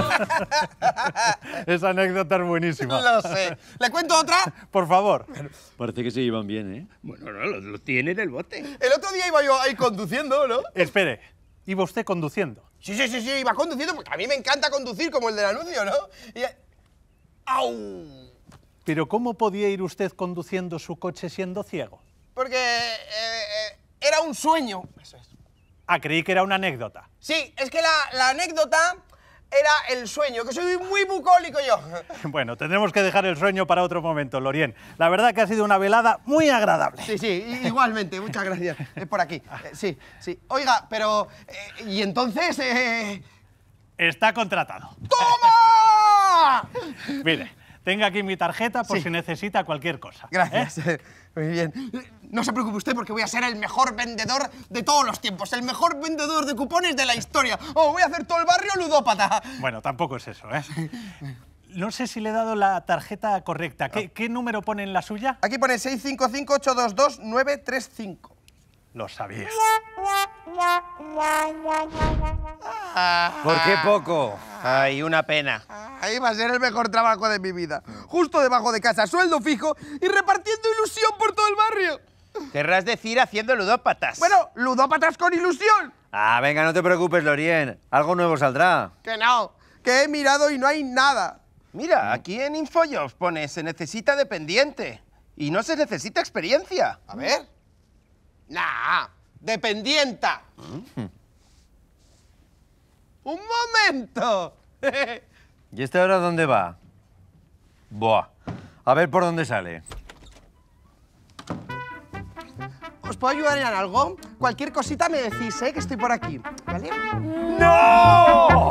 Esa anécdota es buenísima. Lo sé. ¿Le cuento otra? Por favor. Parece que se llevan bien, ¿eh? Bueno, no, lo, tiene en el bote. El otro día iba yo ahí conduciendo, ¿no? Espere, iba usted conduciendo. Sí, sí, sí, sí, iba conduciendo porque a mí me encanta conducir como el del anuncio, ¿no? Y... ¡Au! Pero ¿cómo podía ir usted conduciendo su coche siendo ciego? Porque eh, eh, era un sueño. Eso Ah, creí que era una anécdota. Sí, es que la anécdota era el sueño, que soy muy bucólico yo. Bueno, tendremos que dejar el sueño para otro momento, Lorien. La verdad que ha sido una velada muy agradable. Sí, sí, igualmente, muchas gracias. Es por aquí. Ah. Eh, sí, sí. Oiga, pero... Eh, ¿Y entonces...? Eh, Está contratado. ¡Toma! Mire, tenga aquí mi tarjeta por si necesita cualquier cosa. Gracias. Muy bien. No se preocupe usted porque voy a ser el mejor vendedor de todos los tiempos, el mejor vendedor de cupones de la historia. O voy a hacer todo el barrio ludópata. Bueno, tampoco es eso, ¿eh? No sé si le he dado la tarjeta correcta. ¿Qué, ah. número pone en la suya? Aquí pone 655-822-935. Lo sabía. Ah. ¿Por qué poco? Ay, una pena. Ahí va a ser el mejor trabajo de mi vida. Justo debajo de casa, sueldo fijo y repartiendo ilusión por todo el barrio. Querrás decir haciendo ludópatas. Bueno, ludópatas con ilusión. Ah, venga, no te preocupes, Lorien. Algo nuevo saldrá. Que no, que he mirado y no hay nada. Mira, aquí en InfoJobs pone se necesita dependiente y no se necesita experiencia. A ver. Nah, dependienta. Mm. ¡Un momento! ¿Y este ahora dónde va? Buah. A ver por dónde sale. ¿Os puedo ayudar en algo? Cualquier cosita me decís, ¿eh? Que estoy por aquí, ¿vale? ¡No!